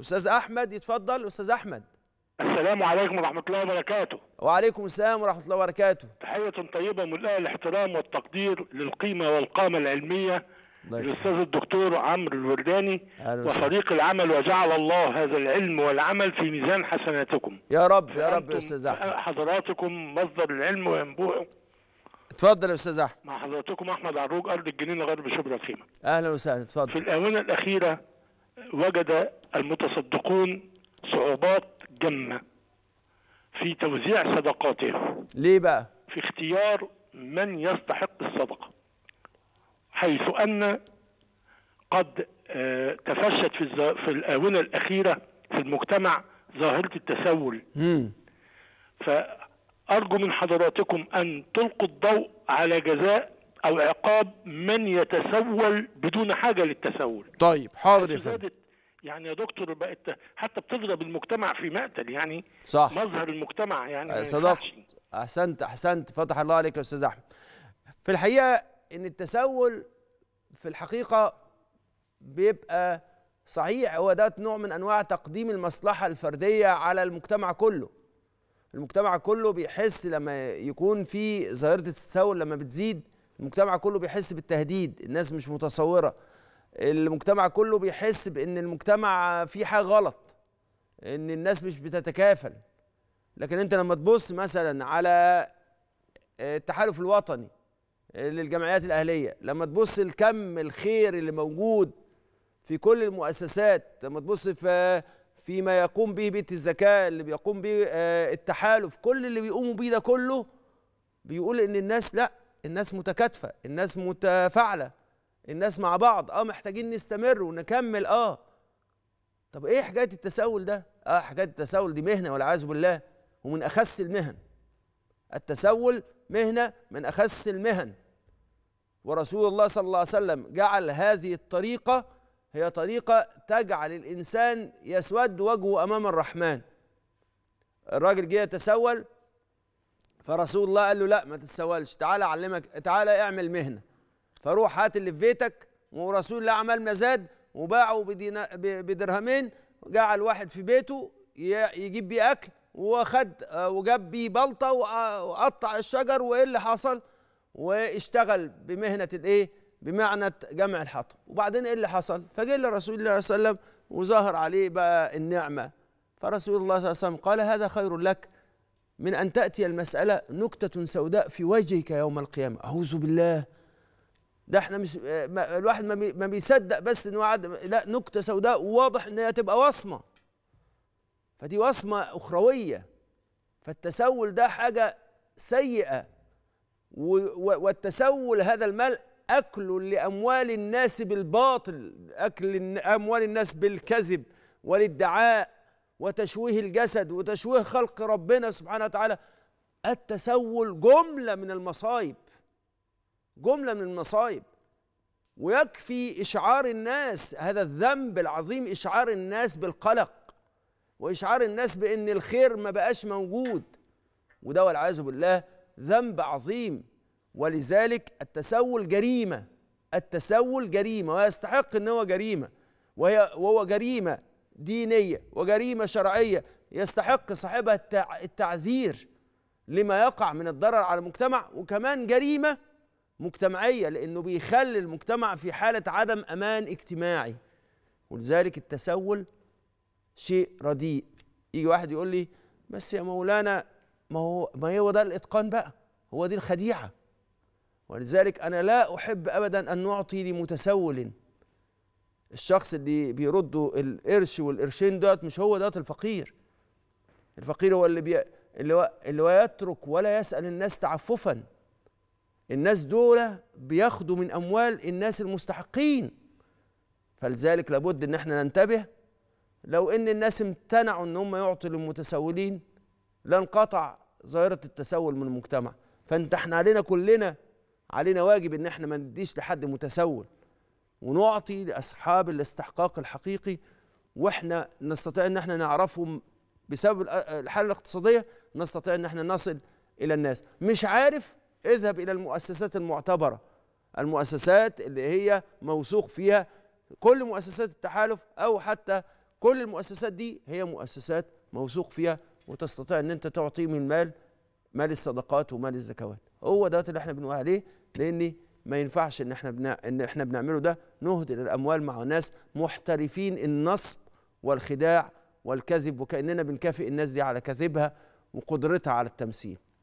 استاذ احمد يتفضل استاذ احمد السلام عليكم ورحمة الله وبركاته. وعليكم السلام ورحمة الله وبركاته. تحية طيبة ملئة الاحترام والتقدير للقيمة والقامة العلمية للأستاذ الدكتور عمرو الورداني وفريق العمل وجعل الله هذا العلم والعمل في ميزان حسناتكم. يا رب يا رب يا أستاذ أحمد. أه، حضراتكم مصدر العلم وينبوعه. اتفضل يا استاذ احمد مع حضراتكم احمد عروج ارض الجنينه غرب شبرا الخيمه اهلا وسهلا اتفضل في الاونه الاخيره وجد المتصدقون صعوبات جمة في توزيع صدقاتهم ليه بقى؟ في اختيار من يستحق الصدقة حيث أن قد آه، تفشت في في الآونة الأخيرة في المجتمع ظاهرة التسول فأرجو من حضراتكم أن تلقوا الضوء على جزاء او عقاب من يتسول بدون حاجه للتسول طيب حاضر يا فندم يعني يا دكتور بقت حتى بتضرب المجتمع في مقتل يعني صح مظهر المجتمع يعني صدقت احسنت احسنت فتح الله عليك يا استاذ احمد في الحقيقه ان التسول في الحقيقه بيبقى صحيح هو ده نوع من انواع تقديم المصلحه الفرديه على المجتمع كله المجتمع كله بيحس لما يكون في ظاهره التسول لما بتزيد المجتمع كله بيحس بالتهديد الناس مش متصوره المجتمع كله بيحس بان المجتمع فيه حاجه غلط ان الناس مش بتتكافل لكن انت لما تبص مثلا على آه، التحالف الوطني آه، للجمعيات الاهليه لما تبص الكم الخير اللي موجود في كل المؤسسات لما تبص في فيما يقوم به بيت الزكاه اللي بيقوم به آه، التحالف كل اللي بيقوموا بيه ده كله بيقول ان الناس لا الناس متكاتفه الناس متفاعله الناس مع بعض اه محتاجين نستمر ونكمل اه طب ايه حكايه التساؤل ده اه حكايه التساؤل دي مهنه والعياذ بالله ومن اخس المهن التسول مهنه من اخس المهن ورسول الله صلى الله عليه وسلم جعل هذه الطريقه هي طريقه تجعل الانسان يسود وجهه امام الرحمن الراجل جه يتسول فرسول الله قال له لا ما تتسولش تعال اعلمك تعال اعمل مهنه فروح هات اللي في بيتك ورسول الله عمل مزاد وباعه بدرهمين جعل واحد في بيته يجيب بيه اكل وخد آه، وجاب بيه بلطه آه، وقطع الشجر وايه اللي حصل واشتغل بمهنه الايه بمعنى جمع الحطب وبعدين ايه اللي حصل فجه لرسول الله صلى الله عليه وسلم وظهر عليه بقى النعمه فرسول الله صلى الله عليه وسلم قال هذا خير لك من أن تأتي المسألة نكتة سوداء في وجهك يوم القيامة أعوذ بالله ده احنا مش ما الواحد ما, بيصدق بس ان وعد لا نكته سوداء واضح ان هي تبقى وصمه فدي وصمه اخرويه فالتسول ده حاجه سيئه والتسول هذا المال اكل لاموال الناس بالباطل اكل اموال الناس بالكذب والادعاء وتشويه الجسد وتشويه خلق ربنا سبحانه وتعالى التسول جملة من المصايب جملة من المصايب ويكفي إشعار الناس هذا الذنب العظيم إشعار الناس بالقلق وإشعار الناس بأن الخير ما بقاش موجود وده والعياذ بالله ذنب عظيم ولذلك التسول جريمة التسول جريمة ويستحق أن هو جريمة وهي وهو جريمة دينيه وجريمه شرعيه يستحق صاحبها التعذير لما يقع من الضرر على المجتمع وكمان جريمه مجتمعيه لانه بيخلي المجتمع في حاله عدم امان اجتماعي ولذلك التسول شيء رديء يجي واحد يقول لي بس يا مولانا ما هو ما هو ده الاتقان بقى هو دي الخديعه ولذلك انا لا احب ابدا ان نعطي لمتسول الشخص اللي بيردوا القرش والقرشين دوت مش هو دوت الفقير الفقير هو اللي بي اللي هو اللي هو يترك ولا يسأل الناس تعففا الناس دول بياخدوا من أموال الناس المستحقين فلذلك لابد إن احنا ننتبه لو إن الناس امتنعوا إن هم يعطوا للمتسولين لانقطع ظاهرة التسول من المجتمع فانت احنا علينا كلنا علينا واجب إن احنا ما نديش لحد متسول ونعطي لاصحاب الاستحقاق الحقيقي واحنا نستطيع ان احنا نعرفهم بسبب الحاله الاقتصاديه نستطيع ان احنا نصل الى الناس مش عارف اذهب الى المؤسسات المعتبره المؤسسات اللي هي موثوق فيها كل مؤسسات التحالف او حتى كل المؤسسات دي هي مؤسسات موثوق فيها وتستطيع ان انت تعطي من مال مال الصدقات ومال الزكوات هو ده اللي احنا بنقول عليه لان ما ينفعش ان احنا بنا ان احنا بنعمله ده نهدر الاموال مع ناس محترفين النصب والخداع والكذب وكاننا بنكافئ الناس دي على كذبها وقدرتها على التمثيل